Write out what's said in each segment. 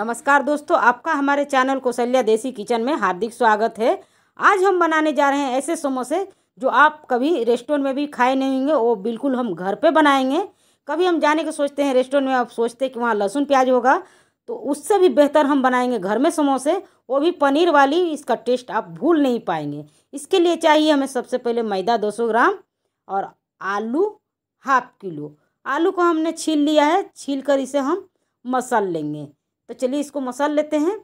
नमस्कार दोस्तों आपका हमारे चैनल कौशल्या देसी किचन में हार्दिक स्वागत है आज हम बनाने जा रहे हैं ऐसे समोसे जो आप कभी रेस्टोरेंट में भी खाए नहीं होंगे वो बिल्कुल हम घर पे बनाएंगे कभी हम जाने के सोचते हैं रेस्टोरेंट में आप सोचते हैं कि वहाँ लहसुन प्याज होगा तो उससे भी बेहतर हम बनाएंगे घर में समोसे वो भी पनीर वाली इसका टेस्ट आप भूल नहीं पाएंगे इसके लिए चाहिए हमें सबसे पहले मैदा दो ग्राम और आलू हाफ किलो आलू को हमने छील लिया है छील कर इसे हम मसल लेंगे तो चलिए इसको मसाल लेते हैं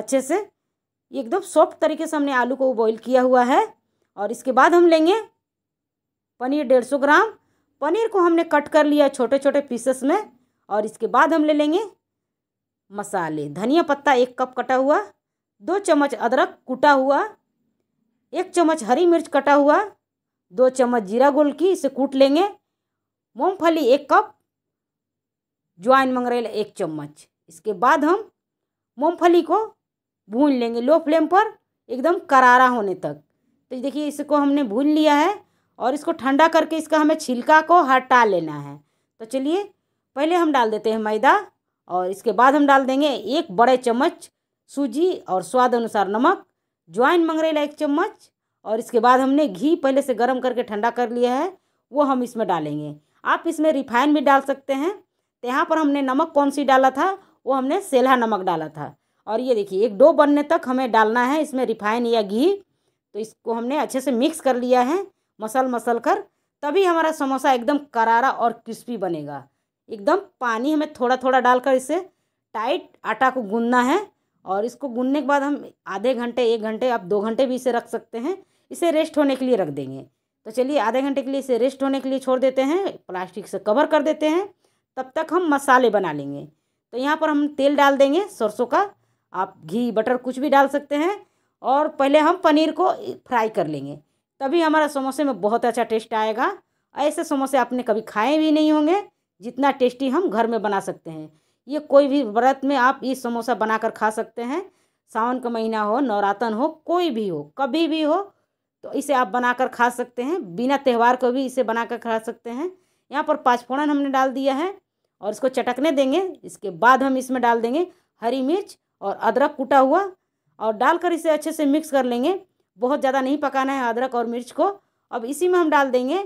अच्छे से एकदम सॉफ्ट तरीके से हमने आलू को बॉईल किया हुआ है और इसके बाद हम लेंगे पनीर डेढ़ सौ ग्राम पनीर को हमने कट कर लिया छोटे छोटे पीसेस में और इसके बाद हम ले लेंगे मसाले धनिया पत्ता एक कप कटा हुआ दो चम्मच अदरक कूटा हुआ एक चम्मच हरी मिर्च कटा हुआ दो चम्मच जीरा गोल की इसे कूट लेंगे मूंगफली एक कप ज्वाइन मंगरेल एक चम्मच इसके बाद हम मूंगफली को भून लेंगे लो फ्लेम पर एकदम करारा होने तक तो देखिए इसको हमने भून लिया है और इसको ठंडा करके इसका हमें छिलका को हटा लेना है तो चलिए पहले हम डाल देते हैं मैदा और इसके बाद हम डाल देंगे एक बड़े चम्मच सूजी और स्वाद अनुसार नमक ज्वाइन मंगरेला एक चम्मच और इसके बाद हमने घी पहले से गर्म करके ठंडा कर लिया है वो हम इसमें डालेंगे आप इसमें रिफाइन भी डाल सकते हैं तो यहाँ पर हमने नमक कौन सी डाला था वो हमने सेल्हा नमक डाला था और ये देखिए एक डो बनने तक हमें डालना है इसमें रिफाइन या घी तो इसको हमने अच्छे से मिक्स कर लिया है मसल मसल कर तभी हमारा समोसा एकदम करारा और क्रिस्पी बनेगा एकदम पानी हमें थोड़ा थोड़ा डालकर इसे टाइट आटा को गूंदना है और इसको गूंदने के बाद हम आधे घंटे एक घंटे आप दो घंटे भी इसे रख सकते हैं इसे रेस्ट होने के लिए रख देंगे तो चलिए आधे घंटे के लिए इसे रेस्ट होने के लिए छोड़ देते हैं प्लास्टिक से कवर कर देते हैं तब तक हम मसाले बना लेंगे तो यहाँ पर हम तेल डाल देंगे सरसों का आप घी बटर कुछ भी डाल सकते हैं और पहले हम पनीर को फ्राई कर लेंगे तभी हमारा समोसे में बहुत अच्छा टेस्ट आएगा ऐसे समोसे आपने कभी खाए भी नहीं होंगे जितना टेस्टी हम घर में बना सकते हैं ये कोई भी व्रत में आप ये समोसा बनाकर खा सकते हैं सावन का महीना हो नवरातन हो कोई भी हो कभी भी हो तो इसे आप बनाकर खा सकते हैं बिना त्यौहार को भी इसे बनाकर खा सकते हैं यहाँ पर पाँचफोड़न हमने डाल दिया है और इसको चटकने देंगे इसके बाद हम इसमें डाल देंगे हरी मिर्च और अदरक कूटा हुआ और डालकर इसे अच्छे से मिक्स कर लेंगे बहुत ज़्यादा नहीं पकाना है अदरक और मिर्च को अब इसी में हम डाल देंगे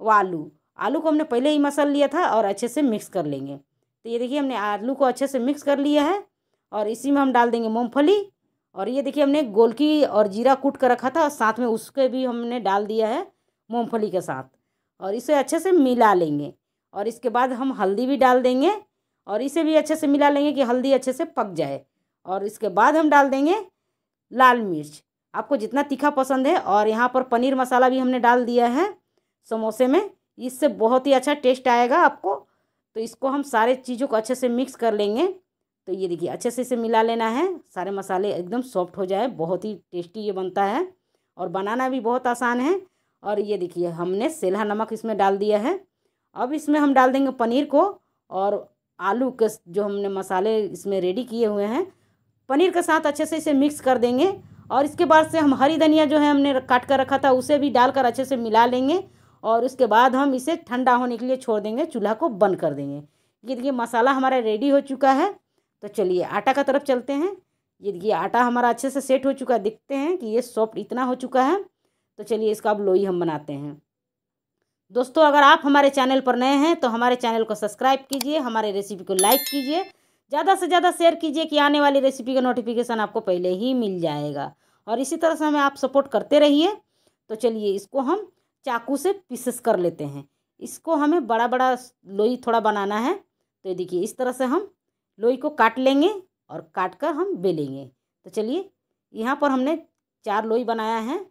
वो आलू आलू को हमने पहले ही मसल लिया था और अच्छे से मिक्स कर लेंगे तो ये देखिए हमने आलू को अच्छे से मिक्स कर लिया है और इसी में हम डाल देंगे मूँगफली और ये देखिए हमने गोलकी और जीरा कूट कर रखा था और साथ में उसके भी हमने डाल दिया है मूँगफली के साथ और इसे अच्छे से मिला लेंगे और इसके बाद हम हल्दी भी डाल देंगे और इसे भी अच्छे से मिला लेंगे कि हल्दी अच्छे से पक जाए और इसके बाद हम डाल देंगे लाल मिर्च आपको जितना तीखा पसंद है और यहाँ पर पनीर मसाला भी हमने डाल दिया है समोसे में इससे बहुत ही अच्छा टेस्ट आएगा आपको तो इसको हम सारे चीज़ों को अच्छे से मिक्स कर लेंगे तो ये देखिए अच्छे से इसे मिला लेना है सारे मसाले एकदम सॉफ्ट हो जाए बहुत ही टेस्टी ये बनता है और बनाना भी बहुत आसान है और ये देखिए हमने सेल्हा नमक इसमें डाल दिया है अब इसमें हम डाल देंगे पनीर को और आलू के जो हमने मसाले इसमें रेडी किए हुए हैं पनीर के साथ अच्छे से इसे मिक्स कर देंगे और इसके बाद से हम हरी धनिया जो है हमने काट कर रखा था उसे भी डालकर अच्छे से मिला लेंगे और उसके बाद हम इसे ठंडा होने के लिए छोड़ देंगे चूल्हा को बंद कर देंगे ये देखिए मसाला हमारा रेडी हो चुका है तो चलिए आटा का तरफ चलते हैं ये देखिए आटा हमारा अच्छे से सेट हो चुका है देखते हैं कि ये सॉफ्ट इतना हो चुका है तो चलिए इसका अब लोई हम बनाते हैं दोस्तों अगर आप हमारे चैनल पर नए हैं तो हमारे चैनल को सब्सक्राइब कीजिए हमारे रेसिपी को लाइक कीजिए ज़्यादा से ज़्यादा शेयर कीजिए कि आने वाली रेसिपी का नोटिफिकेशन आपको पहले ही मिल जाएगा और इसी तरह से हमें आप सपोर्ट करते रहिए तो चलिए इसको हम चाकू से पीसेस कर लेते हैं इसको हमें बड़ा बड़ा लोई थोड़ा बनाना है तो देखिए इस तरह से हम लोई को काट लेंगे और काट कर हम बेलेंगे तो चलिए यहाँ पर हमने चार लोई बनाया है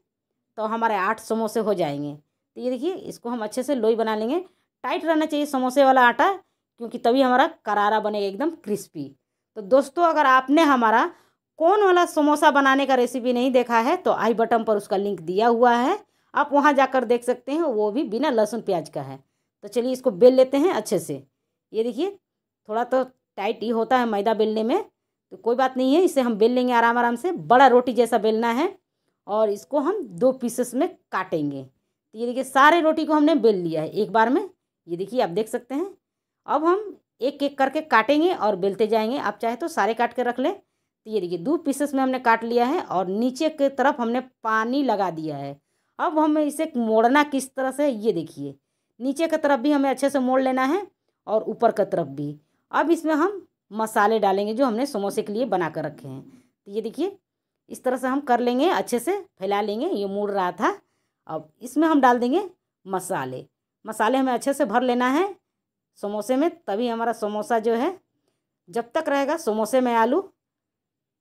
तो हमारे आठ समोसे हो जाएंगे तो ये देखिए इसको हम अच्छे से लोई बना लेंगे टाइट रहना चाहिए समोसे वाला आटा क्योंकि तभी हमारा करारा बनेगा एकदम क्रिस्पी तो दोस्तों अगर आपने हमारा कौन वाला समोसा बनाने का रेसिपी नहीं देखा है तो आई बटन पर उसका लिंक दिया हुआ है आप वहाँ जाकर देख सकते हैं वो भी बिना लहसुन प्याज का है तो चलिए इसको बेल लेते हैं अच्छे से ये देखिए थोड़ा तो टाइट ही होता है मैदा बेलने में तो कोई बात नहीं है इसे हम बेल लेंगे आराम आराम से बड़ा रोटी जैसा बेलना है और इसको हम दो पीसेस में काटेंगे तो ये देखिए सारे रोटी को हमने बेल लिया है एक बार में ये देखिए आप देख सकते हैं अब हम एक एक करके काटेंगे और बेलते जाएंगे आप चाहे तो सारे काट के रख लें तो ये देखिए दो पीसेस में हमने काट लिया है और नीचे की तरफ हमने पानी लगा दिया है अब हमें इसे मोड़ना किस तरह से ये देखिए नीचे की तरफ भी हमें अच्छे से मोड़ लेना है और ऊपर की तरफ भी अब इसमें हम मसाले डालेंगे जो हमने समोसे के लिए बना कर रखे हैं तो ये देखिए इस तरह से हम कर लेंगे अच्छे से फैला लेंगे ये मोड़ रहा था अब इसमें हम डाल देंगे मसाले मसाले हमें अच्छे से भर लेना है समोसे में तभी हमारा समोसा जो है जब तक रहेगा समोसे में आलू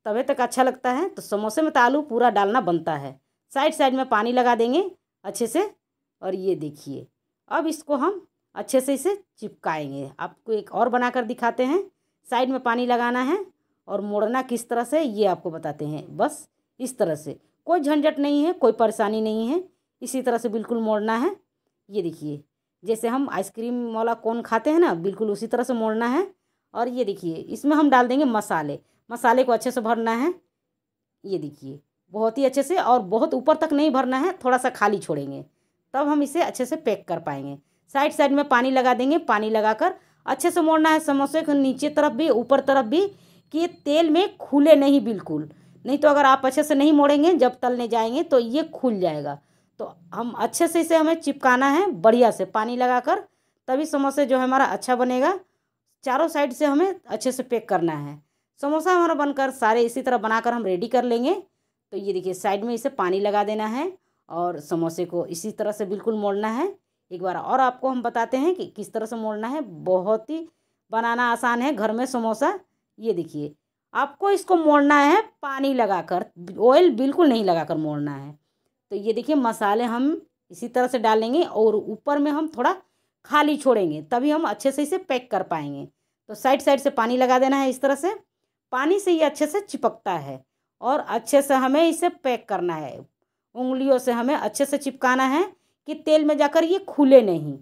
तभी तक अच्छा लगता है तो समोसे में तो आलू पूरा डालना बनता है साइड साइड में पानी लगा देंगे अच्छे से और ये देखिए अब इसको हम अच्छे से इसे चिपकाएंगे आपको एक और बनाकर दिखाते हैं साइड में पानी लगाना है और मोड़ना किस तरह से ये आपको बताते हैं बस इस तरह से कोई झंझट नहीं है कोई परेशानी नहीं है इसी तरह से बिल्कुल मोड़ना है ये देखिए जैसे हम आइसक्रीम वाला कौन खाते हैं ना बिल्कुल उसी तरह से मोड़ना है और ये देखिए इसमें हम डाल देंगे मसाले मसाले को अच्छे से भरना है ये देखिए बहुत ही अच्छे से और बहुत ऊपर तक नहीं भरना है थोड़ा सा खाली छोड़ेंगे तब हम इसे अच्छे से पैक कर पाएंगे साइड साइड में पानी लगा देंगे पानी लगा कर अच्छे से मोड़ना है समोसे को नीचे तरफ भी ऊपर तरफ भी कि ये तेल में खुले नहीं बिल्कुल नहीं तो अगर आप अच्छे से नहीं मोड़ेंगे जब तलने जाएंगे तो ये खुल जाएगा तो हम अच्छे से इसे हमें चिपकाना है बढ़िया से पानी लगाकर तभी समोसे जो है हमारा अच्छा बनेगा चारों साइड से हमें अच्छे से पैक करना है समोसा हमारा बनकर सारे इसी तरह बनाकर हम रेडी कर लेंगे तो ये देखिए साइड में इसे पानी लगा देना है और समोसे को इसी तरह से बिल्कुल मोड़ना है एक बार और आपको हम बताते हैं कि किस तरह से मोड़ना है बहुत ही बनाना आसान है घर में समोसा ये देखिए आपको इसको मोड़ना है पानी लगाकर ऑयल बिल्कुल नहीं लगाकर मोड़ना है तो ये देखिए मसाले हम इसी तरह से डालेंगे और ऊपर में हम थोड़ा खाली छोड़ेंगे तभी हम अच्छे से इसे पैक कर पाएंगे तो साइड साइड से पानी लगा देना है इस तरह से पानी से ये अच्छे से चिपकता है और अच्छे से हमें इसे पैक करना है उंगलियों से हमें अच्छे से चिपकाना है कि तेल में जाकर ये खुले नहीं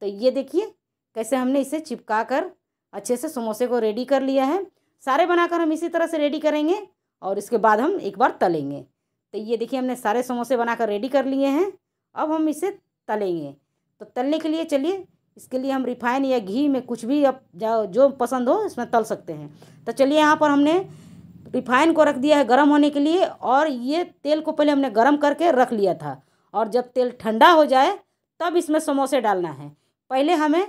तो ये देखिए कैसे हमने इसे चिपका कर अच्छे से समोसे को रेडी कर लिया है सारे बनाकर हम इसी तरह से रेडी करेंगे और इसके बाद हम एक बार तलेंगे तो ये देखिए हमने सारे समोसे बनाकर रेडी कर लिए हैं अब हम इसे तलेंगे तो तलने के लिए चलिए इसके लिए हम रिफाइन या घी में कुछ भी अब जो पसंद हो इसमें तल सकते हैं तो चलिए यहाँ पर हमने रिफाइन को रख दिया है गर्म होने के लिए और ये तेल को पहले हमने गर्म करके रख लिया था और जब तेल ठंडा हो जाए तब इसमें समोसे डालना है पहले हमें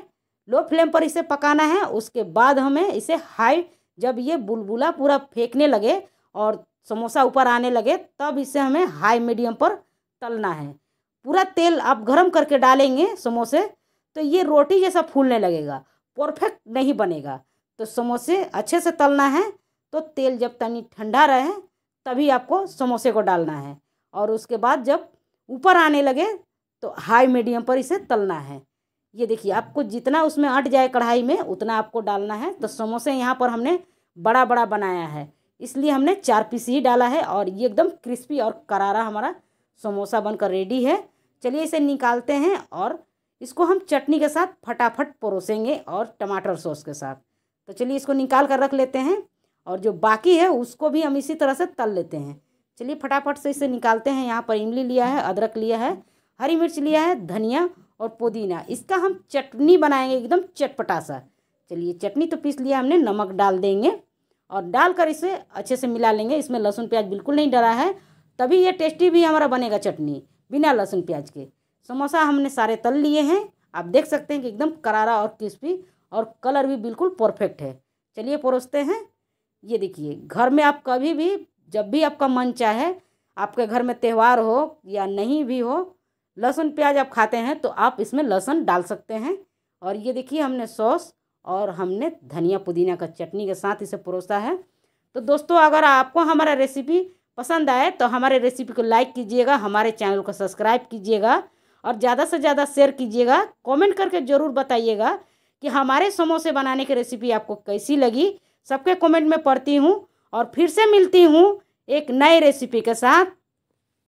लो फ्लेम पर इसे पकाना है उसके बाद हमें इसे हाई जब ये बुलबुला पूरा फेंकने लगे और समोसा ऊपर आने लगे तब इसे हमें हाई मीडियम पर तलना है पूरा तेल आप गर्म करके डालेंगे समोसे तो ये रोटी जैसा फूलने लगेगा परफेक्ट नहीं बनेगा तो समोसे अच्छे से तलना है तो तेल जब तनी ठंडा रहे तभी आपको समोसे को डालना है और उसके बाद जब ऊपर आने लगे तो हाई मीडियम पर इसे तलना है ये देखिए आपको जितना उसमें अट जाए कढ़ाई में उतना आपको डालना है तो समोसे यहाँ पर हमने बड़ा बड़ा बनाया है इसलिए हमने चार पीस ही डाला है और ये एकदम क्रिस्पी और करारा हमारा समोसा बनकर रेडी है चलिए इसे निकालते हैं और इसको हम चटनी के साथ फटाफट परोसेंगे और टमाटर सॉस के साथ तो चलिए इसको निकाल कर रख लेते हैं और जो बाकी है उसको भी हम इसी तरह से तल लेते हैं चलिए फटाफट से इसे निकालते हैं यहाँ पर इमली लिया है अदरक लिया है हरी मिर्च लिया है धनिया और पुदीना इसका हम चटनी बनाएंगे एकदम चटपटा सा चलिए चटनी तो पीस लिया हमने नमक डाल देंगे और डालकर इसे अच्छे से मिला लेंगे इसमें लहसुन प्याज बिल्कुल नहीं डरा है तभी ये टेस्टी भी हमारा बनेगा चटनी बिना लहसुन प्याज के समोसा हमने सारे तल लिए हैं आप देख सकते हैं कि एकदम करारा और क्रिस्पी और कलर भी बिल्कुल परफेक्ट है चलिए परोसते हैं ये देखिए घर में आप कभी भी जब भी आपका मन चाहे आपके घर में त्यौहार हो या नहीं भी हो लहसुन प्याज आप खाते हैं तो आप इसमें लहसुन डाल सकते हैं और ये देखिए हमने सॉस और हमने धनिया पुदीना का चटनी के साथ इसे परोसा है तो दोस्तों अगर आपको हमारा रेसिपी पसंद आए तो हमारे रेसिपी को लाइक कीजिएगा हमारे चैनल को सब्सक्राइब कीजिएगा और ज़्यादा से ज़्यादा शेयर कीजिएगा कमेंट करके ज़रूर बताइएगा कि हमारे समोसे बनाने की रेसिपी आपको कैसी लगी सबके कमेंट में पढ़ती हूँ और फिर से मिलती हूँ एक नए रेसिपी के साथ